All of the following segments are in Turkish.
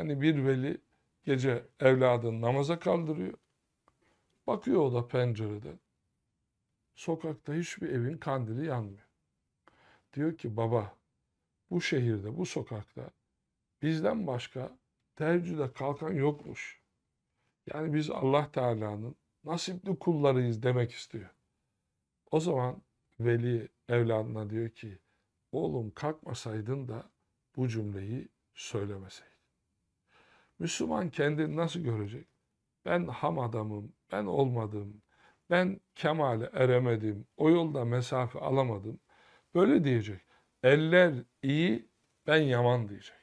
Hani bir veli gece evladını namaza kaldırıyor. Bakıyor o da pencerede. Sokakta hiçbir evin kandili yanmıyor. Diyor ki baba bu şehirde, bu sokakta bizden başka teheccüde kalkan yokmuş. Yani biz Allah Teala'nın nasipli kullarıyız demek istiyor. O zaman veli evladına diyor ki oğlum kalkmasaydın da bu cümleyi söylemeseydin. Müslüman kendini nasıl görecek? Ben ham adamım, ben olmadım, ben kemale eremedim, o yolda mesafe alamadım. Böyle diyecek. Eller iyi, ben yaman diyecek.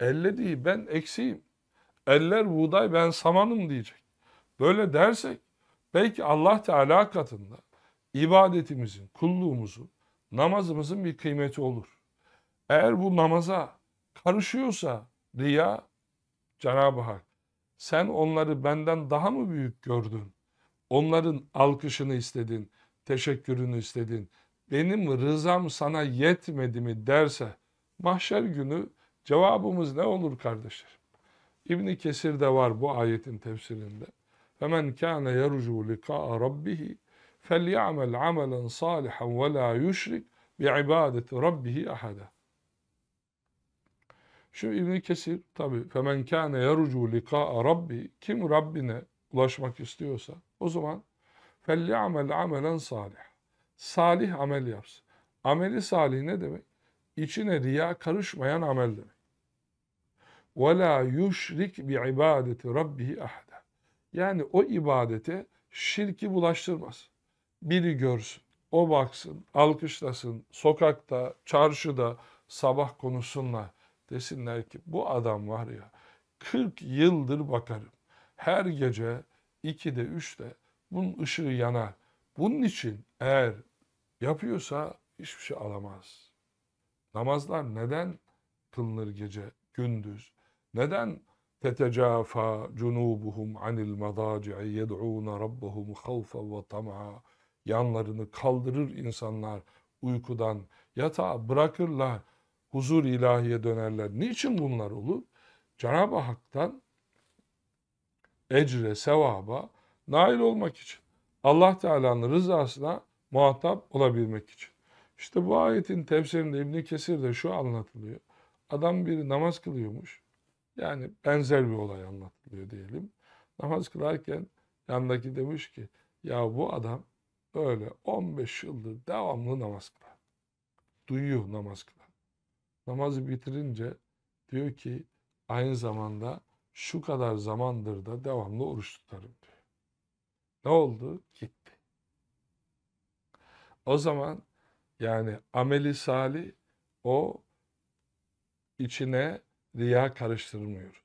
Elle değil, ben eksiğim. Eller buğday, ben samanım diyecek. Böyle dersek, belki Allah Teala katında ibadetimizin, kulluğumuzun, namazımızın bir kıymeti olur. Eğer bu namaza karışıyorsa riya, Cenab-ı Hak sen onları benden daha mı büyük gördün? Onların alkışını istedin, teşekkürünü istedin. Benim rızam sana yetmedi mi derse mahşer günü cevabımız ne olur kardeşler? İbn Kesir de var bu ayetin tefsirinde. فَمَنْ كَانَ يَرْجُوا لِقَاءَ رَبِّهِ فَلْيَعْمَلْ عَمَلًا صَالِحًا وَلَا يُشْرِكْ بِعِبَادَةِ رَبِّهِ أَحَدًا şu İbn Kesir tabi femen kâne yercu lika rabbi kim Rabbine ulaşmak istiyorsa o zaman amel amelen salih. Salih amel yapsın. Ameli salih ne demek? İçine riya karışmayan amel demek. Ve la yushrik bi ibadeti rabbihi ahda. Yani o ibadete şirki bulaştırmaz. Biri görsün, o baksın, alkışlasın, sokakta, çarşıda, sabah konuşsunlar Desinler ki bu adam var ya 40 yıldır bakarım. Her gece 2'de 3'te bunun ışığı yanar. Bunun için eğer yapıyorsa hiçbir şey alamaz. Namazlar neden kılınır gece, gündüz? Neden tetecafa cunubuhum anil madaci'i yed'ûne rabbahum khawfa ve tam'a yanlarını kaldırır insanlar uykudan yatağa bırakırlar huzur ilahiye dönerler. Niçin bunlar olur? Cenab-ı Hak'tan ecre, sevaba nail olmak için. Allah Teala'nın rızasına muhatap olabilmek için. İşte bu ayetin tefsirinde İbn Kesir'de şu anlatılıyor. Adam bir namaz kılıyormuş. Yani benzer bir olay anlatılıyor diyelim. Namaz kılarken yandaki demiş ki ya bu adam böyle 15 yıldır devamlı namaz kılar. Duyuyor namaz kılar. Namazı bitirince diyor ki aynı zamanda şu kadar zamandır da devamlı oruç tutarım diyor. Ne oldu? Gitti. O zaman yani ameli salih o içine riya karıştırmıyor.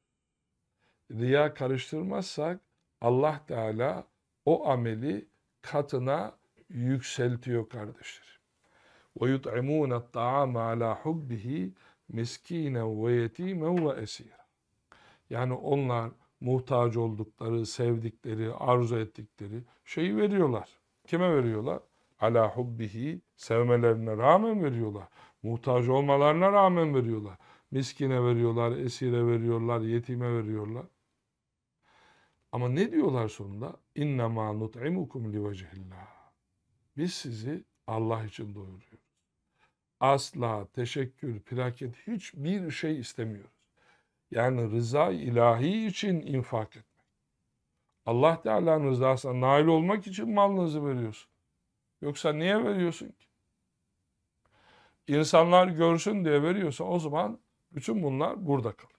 Riya karıştırmazsak Allah Teala o ameli katına yükseltiyor kardeşlerim. وَيُطْعِمُونَ الطَّعَامَ عَلَى حُبِّهِ مِسْك۪ينًا وَيَت۪يمًا وَاَس۪يرًا Yani onlar muhtaç oldukları, sevdikleri, arzu ettikleri şeyi veriyorlar. Kime veriyorlar? Ala hubbihi sevmelerine rağmen veriyorlar. Muhtaç olmalarına rağmen veriyorlar. Miskine veriyorlar, esire veriyorlar, yetime veriyorlar. Ama ne diyorlar sonunda? İnnemâ nut'imukum livecihillâh. Biz sizi Allah için doyuruyoruz asla teşekkür, plaket hiçbir şey istemiyoruz. Yani rıza ilahi için infak etmek. Allah Teala'nın rızasına nail olmak için malınızı veriyorsun. Yoksa niye veriyorsun ki? İnsanlar görsün diye veriyorsa o zaman bütün bunlar burada kalır.